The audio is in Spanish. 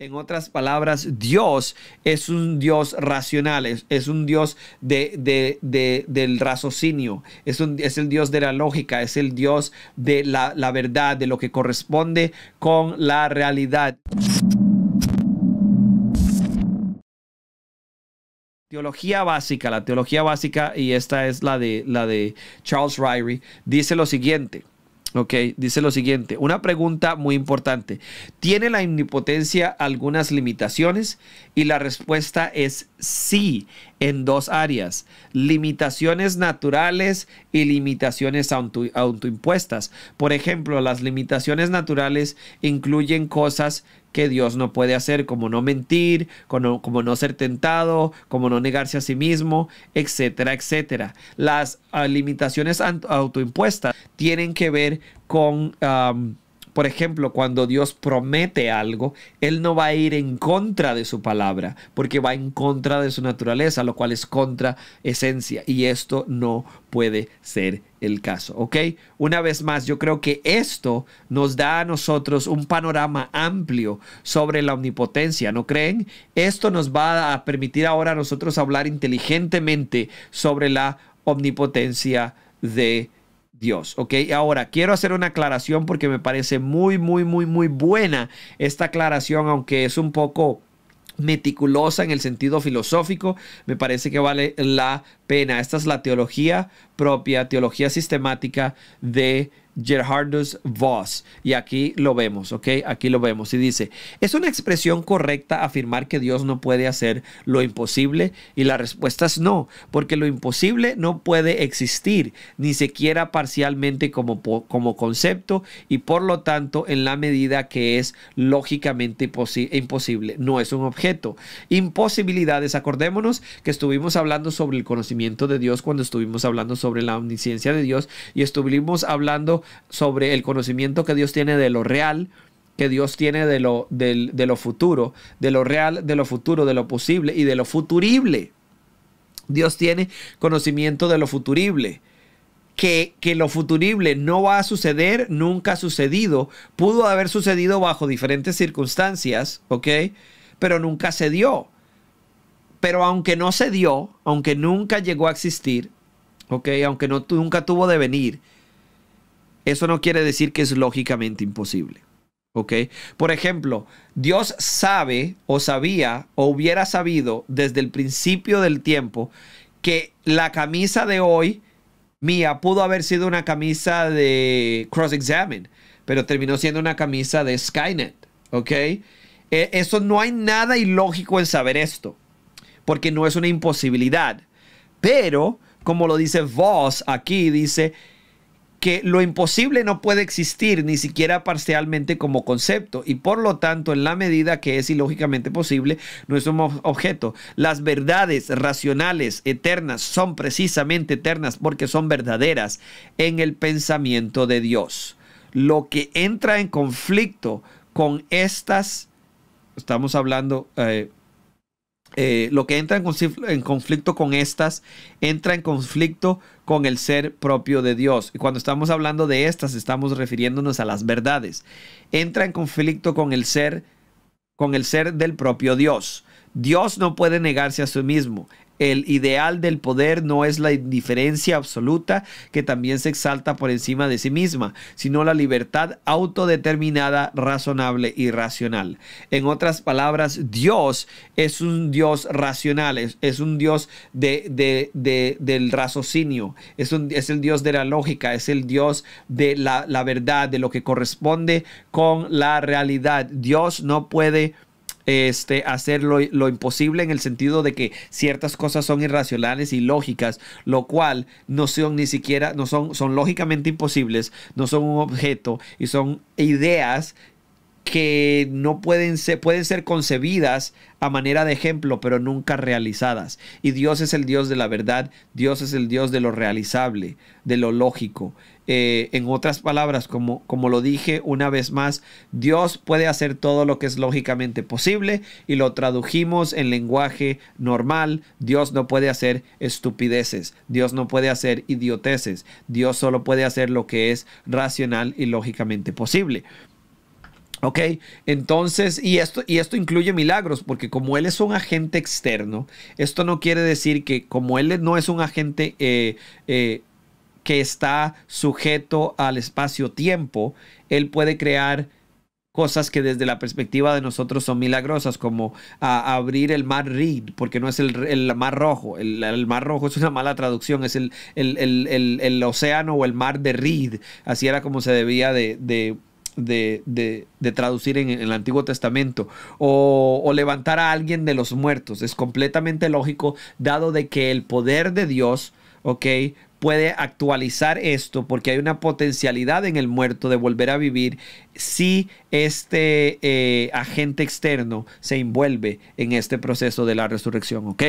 En otras palabras, Dios es un Dios racional, es, un Dios de, del raciocinio, es, el Dios de la lógica, es el Dios de la, la verdad, de lo que corresponde con la realidad. Teología básica, la teología básica, y esta es la de, la de Charles Ryrie, dice lo siguiente. Ok, dice lo siguiente, una pregunta muy importante. ¿Tiene la omnipotencia algunas limitaciones? Y la respuesta es sí, en dos áreas, limitaciones naturales y limitaciones autoimpuestas. Por ejemplo, las limitaciones naturales incluyen cosas que Dios no puede hacer, como no mentir, como, no ser tentado, como no negarse a sí mismo, etcétera, etcétera. Las ah, limitaciones autoimpuestas tienen que ver con... Por ejemplo, cuando Dios promete algo, Él no va a ir en contra de su palabra, porque va en contra de su naturaleza, lo cual es contra esencia. Y esto no puede ser el caso, ¿ok? Una vez más, yo creo que esto nos da a nosotros un panorama amplio sobre la omnipotencia, ¿no creen? Esto nos va a permitir ahora a nosotros hablar inteligentemente sobre la omnipotencia de Dios Dios. Ok, ahora quiero hacer una aclaración porque me parece muy, muy, muy, muy buena esta aclaración, aunque es un poco meticulosa en el sentido filosófico, me parece que vale la pena. Esta es la teología propia, teología sistemática de Gerhardus Voss. Y aquí lo vemos, ¿ok? Aquí lo vemos. Y dice, ¿es una expresión correcta afirmar que Dios no puede hacer lo imposible? Y la respuesta es no, porque lo imposible no puede existir, ni siquiera parcialmente como, como concepto, y por lo tanto, en la medida que es lógicamente imposible, no es un objeto. Imposibilidades, acordémonos que estuvimos hablando sobre el conocimiento de Dios cuando estuvimos hablando sobre la omnisciencia de Dios y estuvimos hablando sobre el conocimiento que Dios tiene de lo real, que Dios tiene de lo, de futuro, de lo real, de lo futuro, de lo posible y de lo futurible. Dios tiene conocimiento de lo futurible. Que, que, lo futurible no va a suceder, nunca ha sucedido, pudo haber sucedido bajo diferentes circunstancias, ¿ok? Pero nunca se dio. Pero aunque no se dio, aunque nunca llegó a existir, ¿ok? Aunque no, nunca tuvo de venir, eso no quiere decir que es lógicamente imposible. ¿Ok? Por ejemplo, Dios sabe o sabía o hubiera sabido desde el principio del tiempo que la camisa de hoy mía pudo haber sido una camisa de cross-examine, pero terminó siendo una camisa de Skynet. ¿Ok? E, eso no hay nada ilógico en saber esto, porque no es una imposibilidad. Pero, como lo dice Voss aquí, dice, que lo imposible no puede existir ni siquiera parcialmente como concepto y por lo tanto en la medida que es ilógicamente posible no es un objeto. Las verdades racionales eternas son precisamente eternas porque son verdaderas en el pensamiento de Dios. Lo que entra en conflicto con estas, estamos hablando... Eh, eh, lo que entra en conflicto, con estas entra en conflicto con el ser propio de Dios. Y cuando estamos hablando de estas, estamos refiriéndonos a las verdades. Entra en conflicto con el ser, con el ser del propio Dios. Dios no puede negarse a sí mismo. El ideal del poder no es la indiferencia absoluta que también se exalta por encima de sí misma, sino la libertad autodeterminada, razonable y racional. En otras palabras, Dios es un Dios racional, es, un Dios del raciocinio, es, el Dios de la lógica, es el Dios de la, la verdad, de lo que corresponde con la realidad. Dios no puede este, hacer lo, imposible en el sentido de que ciertas cosas son irracionales y lógicas, lo cual no son ni siquiera, no son, son lógicamente imposibles, no son un objeto y son ideas que no pueden ser, pueden ser concebidas a manera de ejemplo, pero nunca realizadas. Y Dios es el Dios de la verdad, Dios es el Dios de lo realizable, de lo lógico. Eh, en otras palabras, como, como lo dije una vez más, Dios puede hacer todo lo que es lógicamente posible y lo tradujimos en lenguaje normal. Dios no puede hacer estupideces, Dios no puede hacer idioteces, Dios solo puede hacer lo que es racional y lógicamente posible. Ok, entonces, y esto, y esto incluye milagros, porque como Él es un agente externo, esto no quiere decir que como Él no es un agente eh, eh que está sujeto al espacio-tiempo, Él puede crear cosas que desde la perspectiva de nosotros son milagrosas, como abrir el mar Reed, porque no es el, mar rojo, el, mar rojo es una mala traducción, es el, el, océano o el mar de Reed, así era como se debía de, de traducir en, el Antiguo Testamento, o, levantar a alguien de los muertos. Es completamente lógico, dado de que el poder de Dios, ¿ok? puede actualizar esto porque hay una potencialidad en el muerto de volver a vivir si este eh, agente externo se envuelve en este proceso de la resurrección, ¿ok?